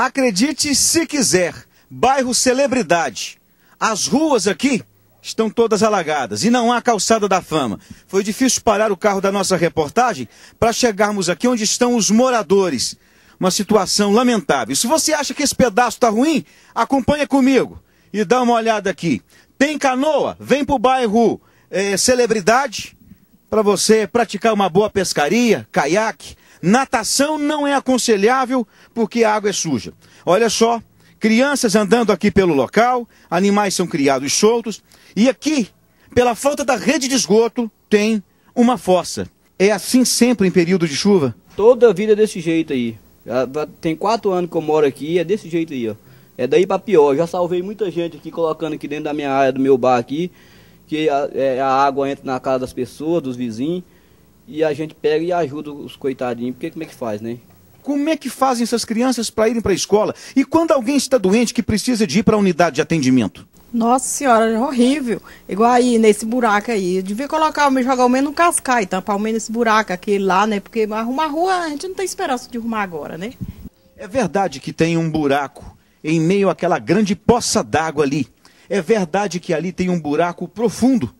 Acredite se quiser, bairro Celebridade. As ruas aqui estão todas alagadas e não há calçada da fama. Foi difícil parar o carro da nossa reportagem para chegarmos aqui onde estão os moradores. Uma situação lamentável. Se você acha que esse pedaço está ruim, acompanha comigo e dá uma olhada aqui. Tem canoa? Vem para o bairro eh, Celebridade para você praticar uma boa pescaria, caiaque, Natação não é aconselhável porque a água é suja. Olha só, crianças andando aqui pelo local, animais são criados soltos, e aqui, pela falta da rede de esgoto, tem uma fossa. É assim sempre em período de chuva? Toda a vida é desse jeito aí. Tem quatro anos que eu moro aqui, é desse jeito aí, ó. É daí pra pior. Já salvei muita gente aqui, colocando aqui dentro da minha área, do meu bar aqui, que a, é, a água entra na casa das pessoas, dos vizinhos e a gente pega e ajuda os coitadinhos, porque como é que faz, né? Como é que fazem essas crianças para irem para a escola? E quando alguém está doente que precisa de ir para a unidade de atendimento? Nossa senhora, é horrível. Igual aí, nesse buraco aí. Eu devia colocar, jogar o menos um cascai, tampar o menos esse buraco aqui lá, né? Porque arrumar a rua, a gente não tem esperança de arrumar agora, né? É verdade que tem um buraco em meio àquela grande poça d'água ali. É verdade que ali tem um buraco profundo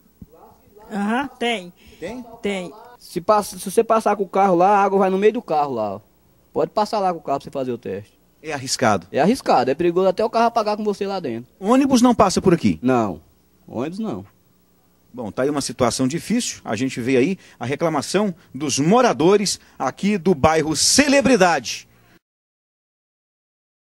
Aham, uhum, tem. Tem? Tem. Se, passa, se você passar com o carro lá, a água vai no meio do carro lá. Pode passar lá com o carro pra você fazer o teste. É arriscado? É arriscado, é perigoso até o carro apagar com você lá dentro. ônibus não passa por aqui? Não, ônibus não. Bom, tá aí uma situação difícil. A gente vê aí a reclamação dos moradores aqui do bairro Celebridade.